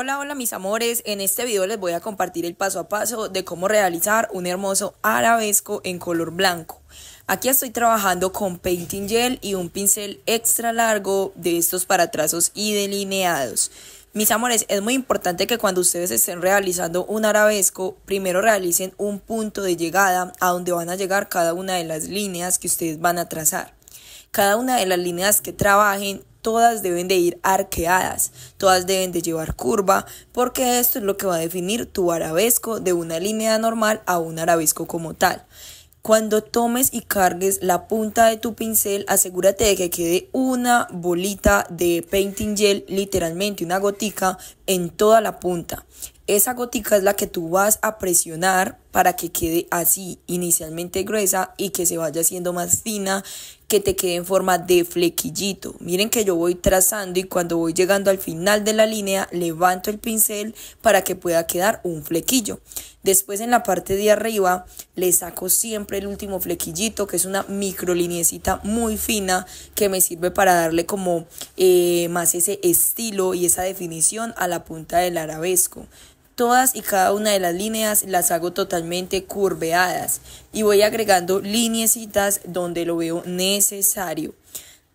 Hola, hola mis amores, en este video les voy a compartir el paso a paso de cómo realizar un hermoso arabesco en color blanco. Aquí estoy trabajando con painting gel y un pincel extra largo de estos para trazos y delineados. Mis amores, es muy importante que cuando ustedes estén realizando un arabesco, primero realicen un punto de llegada a donde van a llegar cada una de las líneas que ustedes van a trazar. Cada una de las líneas que trabajen todas deben de ir arqueadas, todas deben de llevar curva, porque esto es lo que va a definir tu arabesco de una línea normal a un arabesco como tal. Cuando tomes y cargues la punta de tu pincel, asegúrate de que quede una bolita de painting gel, literalmente una gotica, en toda la punta. Esa gotica es la que tú vas a presionar para que quede así, inicialmente gruesa y que se vaya haciendo más fina, que te quede en forma de flequillito. Miren que yo voy trazando y cuando voy llegando al final de la línea levanto el pincel para que pueda quedar un flequillo. Después en la parte de arriba le saco siempre el último flequillito que es una micro linecita muy fina que me sirve para darle como eh, más ese estilo y esa definición a la punta del arabesco. Todas y cada una de las líneas las hago totalmente curveadas y voy agregando líneas donde lo veo necesario.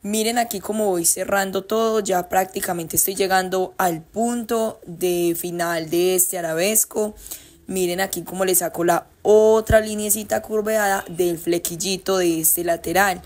Miren aquí como voy cerrando todo, ya prácticamente estoy llegando al punto de final de este arabesco. Miren aquí como le saco la otra línea curveada del flequillito de este lateral.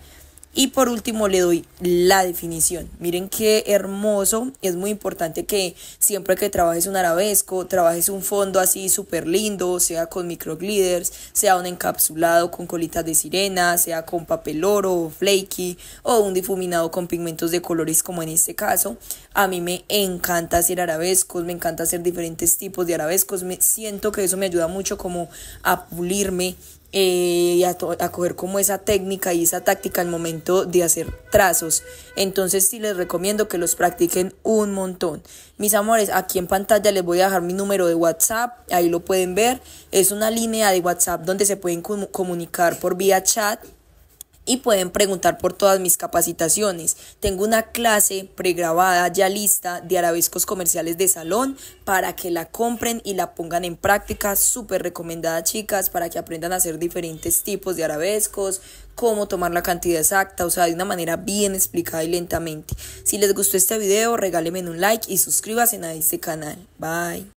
Y por último le doy la definición. Miren qué hermoso. Es muy importante que siempre que trabajes un arabesco, trabajes un fondo así súper lindo, sea con microgliders, sea un encapsulado con colitas de sirena, sea con papel oro o flaky o un difuminado con pigmentos de colores como en este caso. A mí me encanta hacer arabescos, me encanta hacer diferentes tipos de arabescos. Me siento que eso me ayuda mucho como a pulirme y eh, a, coger como esa técnica y esa táctica al momento de hacer trazos. Entonces sí les recomiendo que los practiquen un montón. Mis amores, aquí en pantalla les voy a dejar mi número de WhatsApp, ahí lo pueden ver. Es una línea de WhatsApp donde se pueden comunicar por vía chat y pueden preguntar por todas mis capacitaciones. Tengo una clase pregrabada ya lista de arabescos comerciales de salón para que la compren y la pongan en práctica. Súper recomendada chicas para que aprendan a hacer diferentes tipos de arabescos, cómo tomar la cantidad exacta, o sea, de una manera bien explicada y lentamente. Si les gustó este video, regálenme un like y suscríbanse a este canal. Bye.